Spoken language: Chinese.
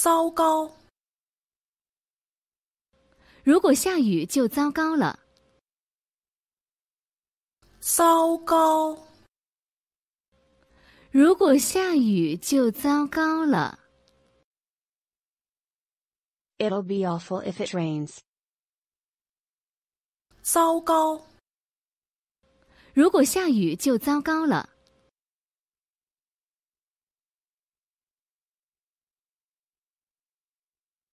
糟糕！如果下雨就糟糕了。糟糕！如果下雨就糟糕了。It'll be awful if it rains。糟糕！如果下雨就糟糕了。